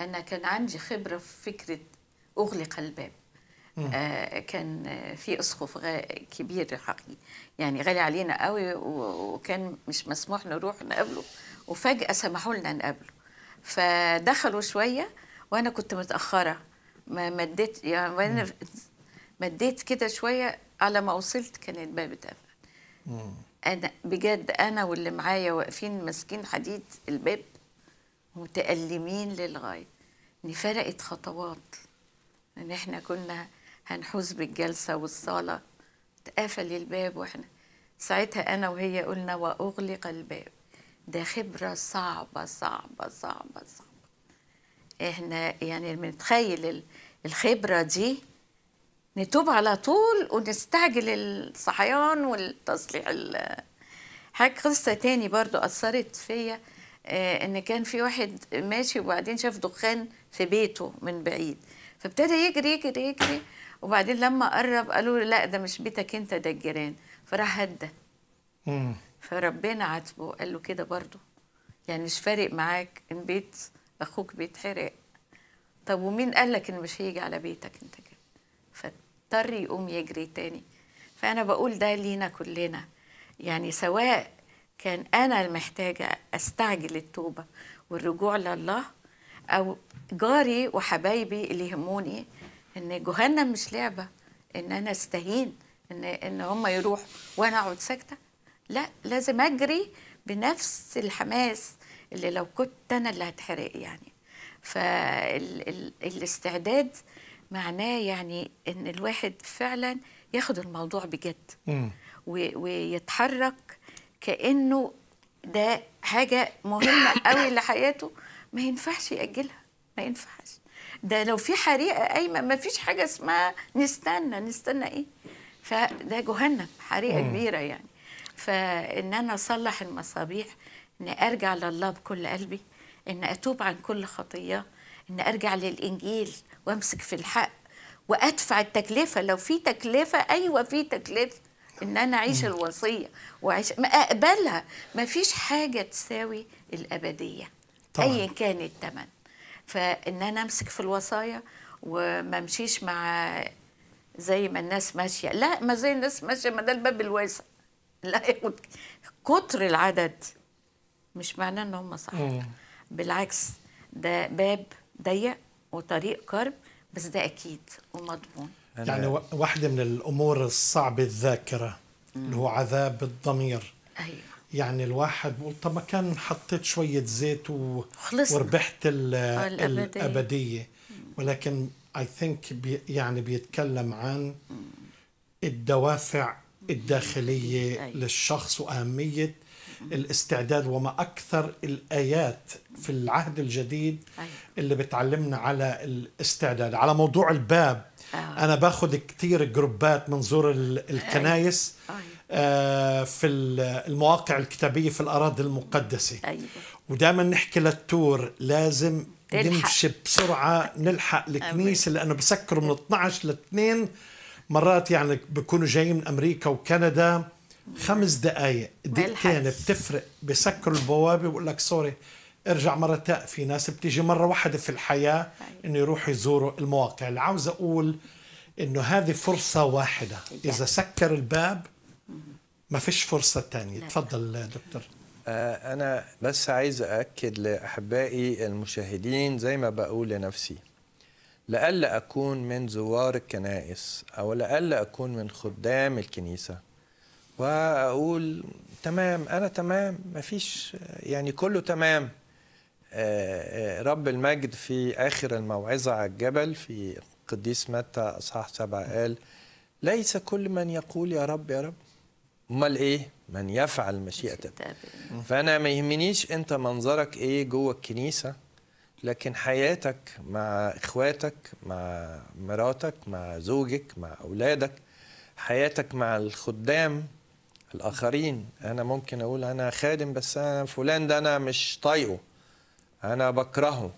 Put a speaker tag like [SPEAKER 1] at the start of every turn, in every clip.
[SPEAKER 1] انا كان عندي خبره في فكره اغلق الباب آه كان في اسقف كبير حقيقي يعني غالي علينا قوي وكان مش مسموح نروح نقابله وفجاه سمحوا لنا نقابله فدخلوا شويه وانا كنت متاخره ما مديت يعني وانا مديت كده شويه على ما وصلت كان الباب اتقفل انا بجد انا واللي معايا واقفين ماسكين حديد الباب متألمين للغاية إن فرقت خطوات إن إحنا كنا هنحوز بالجلسة والصالة اتقفل الباب وإحنا ساعتها أنا وهي قلنا وأغلق الباب ده خبرة صعبة صعبة صعبة صعبة إحنا يعني بنتخيل الخبرة دي نتوب على طول ونستعجل الصحيان والتصليح حاجة قصة تاني برضو أثرت فيا آه، ان كان في واحد ماشي وبعدين شاف دخان في بيته من بعيد فابتدى يجري يجري يجري وبعدين لما قرب قالوا له لا ده مش بيتك انت ده الجيران فراح هدى فربنا عاتبه قال له كده برضه يعني مش فارق معاك ان بيت اخوك بيتحرق طب ومين قال لك ان مش هيجي على بيتك انت كده فاضطر يقوم يجري تاني فانا بقول ده لينا كلنا يعني سواء كان أنا المحتاجة أستعجل التوبة والرجوع لله أو جاري وحبايبي اللي يهموني إن جهنم مش لعبة إن أنا أستهين إن إن هم يروحوا وأنا أقعد ساكتة لا لازم أجري بنفس الحماس اللي لو كنت أنا اللي هتحرق يعني فالاستعداد معناه يعني إن الواحد فعلا ياخد الموضوع بجد ويتحرك كانه ده حاجه مهمه قوي لحياته ما ينفعش ياجلها ما ينفعش ده لو في حريقه قايمه ما فيش حاجه اسمها نستنى نستنى ايه فده جهنم حريقه مم. كبيره يعني فان انا اصلح المصابيح ان ارجع لله بكل قلبي ان اتوب عن كل خطيه ان ارجع للانجيل وامسك في الحق وادفع التكلفه لو في تكلفه ايوه في تكلفه ان انا اعيش الوصيه واعيش اقبلها ما فيش حاجه تساوي الابديه ايا كان الثمن فان انا امسك في الوصايا وما امشيش مع زي ما الناس ماشيه لا ما زي الناس ماشيه ما ده الباب الواسع لا كتر العدد مش معناه ان هم صح بالعكس ده باب ضيق وطريق كرب بس ده اكيد ومضمون يعني
[SPEAKER 2] واحدة من الأمور الصعبة الذاكرة مم. اللي هو عذاب الضمير أيوة. يعني الواحد بقول طب ما كان حطيت شوية زيت و... وربحت ال... آه، الأبدية, الأبدية. ولكن اي ثينك بي يعني بيتكلم عن الدوافع الداخلية أيوة. للشخص وأهمية الاستعداد وما أكثر الآيات في العهد الجديد أيوة. اللي بتعلمنا على الاستعداد على موضوع الباب آه. أنا باخذ كثير جروبات زور أيوة. الكنايس أيوة. آه، في المواقع الكتابية في الأراضي المقدسة ودائما نحكي للتور لازم نمشي بسرعة نلحق الكنيسة لأنه بسكروا من 12 ل 2 مرات يعني بيكونوا جايين من أمريكا وكندا خمس دقائق دقيقتين بتفرق بسكر البوابه بقول لك سوري ارجع مره تاء في ناس بتيجي مره واحده في الحياه طيب. انه يروحوا يزوروا المواقع اللي عاوز اقول انه هذه فرصه واحده اذا سكر الباب ما فيش فرصه ثانيه تفضل دكتور
[SPEAKER 3] آه، أنا بس عايز اكد لأحبائي المشاهدين زي ما بقول لنفسي لألا أكون من زوار الكنائس أو لألا أكون من خدام الكنيسة واقول تمام انا تمام مفيش يعني كله تمام آه، آه، رب المجد في اخر الموعظه على الجبل في قديس متى اصحاح سبعه قال ليس كل من يقول يا رب يا رب امال ايه من يفعل مشيئتك فانا ما يهمنيش انت منظرك ايه جوه الكنيسه لكن حياتك مع اخواتك مع مراتك مع زوجك مع اولادك حياتك مع الخدام الاخرين انا ممكن اقول انا خادم بس انا فلان ده انا مش طايقه انا بكرهه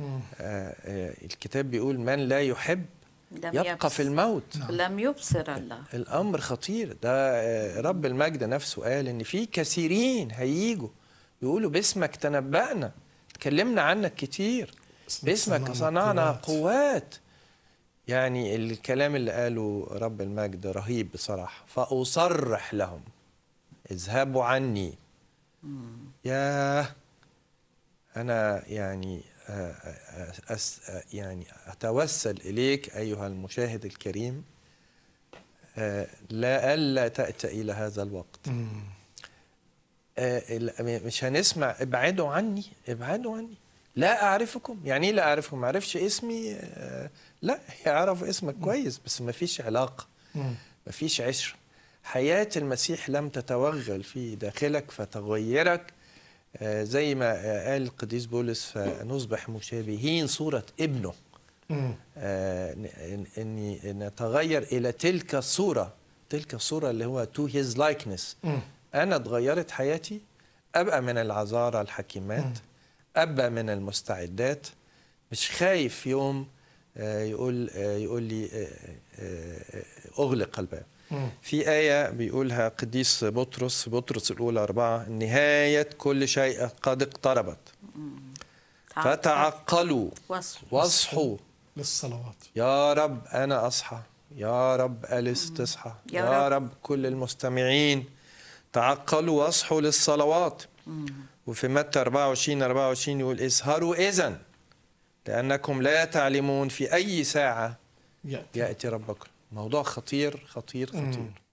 [SPEAKER 3] آه آه الكتاب بيقول من لا يحب
[SPEAKER 1] يبقى يبصر. في الموت نعم. لم يبصر الله
[SPEAKER 3] الامر خطير ده آه، رب المجد نفسه قال ان في كثيرين هيجوا يقولوا باسمك تنبأنا اتكلمنا عنك كتير باسمك صنعنا قوات يعني الكلام اللي قاله رب المجد رهيب بصراحة فأصرح لهم اذهبوا عني يا أنا يعني أس يعني أتوسل إليك أيها المشاهد الكريم لا ألا تأتى إلى هذا الوقت مش هنسمع ابعدوا عني ابعدوا عني لا اعرفكم يعني ايه لا اعرفهم ما اعرفش اسمي آه، لا يعرف اسمك كويس بس ما فيش علاقه ما فيش عشره حياه المسيح لم تتوغل في داخلك فتغيرك آه، زي ما آه، قال القديس بولس فنصبح مشابهين صوره ابنه اني نتغير الى تلك الصوره تلك الصوره اللي هو تو هيز لايكنس انا اتغيرت حياتي ابقى من العذارى الحكيمات أبى من المستعدات مش خايف يوم آه، يقول آه، يقول لي آه، اغلق الباب في آية بيقولها قديس بطرس بطرس الأولى أربعة نهاية كل شيء قد اقتربت فتعقلوا واصحوا للصلوات يا رب أنا أصحى يا رب أليس تصحى يا, يا رب. رب كل المستمعين تعقلوا واصحوا للصلوات وفي متى 24 24 يقول اسهروا إذا لأنكم لا تعلمون في أي ساعة يأتي, يأتي ربكم موضوع خطير خطير خطير